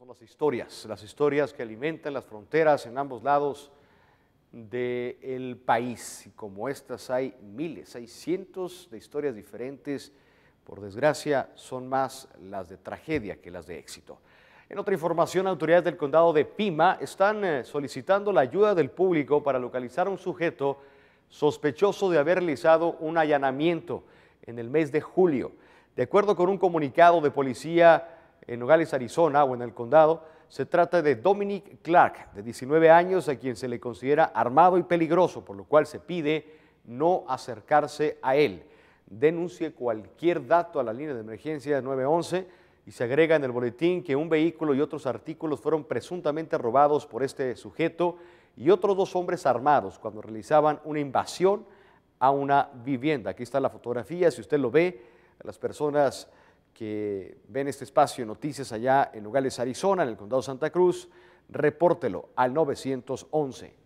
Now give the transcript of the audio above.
son las historias, las historias que alimentan las fronteras en ambos lados del país. Y como estas hay miles, hay cientos de historias diferentes. Por desgracia, son más las de tragedia que las de éxito. En otra información, autoridades del condado de Pima están eh, solicitando la ayuda del público para localizar a un sujeto sospechoso de haber realizado un allanamiento en el mes de julio. De acuerdo con un comunicado de policía, en Nogales, Arizona o en el condado, se trata de Dominic Clark, de 19 años, a quien se le considera armado y peligroso, por lo cual se pide no acercarse a él. Denuncie cualquier dato a la línea de emergencia 911 y se agrega en el boletín que un vehículo y otros artículos fueron presuntamente robados por este sujeto y otros dos hombres armados cuando realizaban una invasión a una vivienda. Aquí está la fotografía, si usted lo ve, las personas que ven este espacio noticias allá en Nogales, Arizona, en el condado Santa Cruz, repórtelo al 911.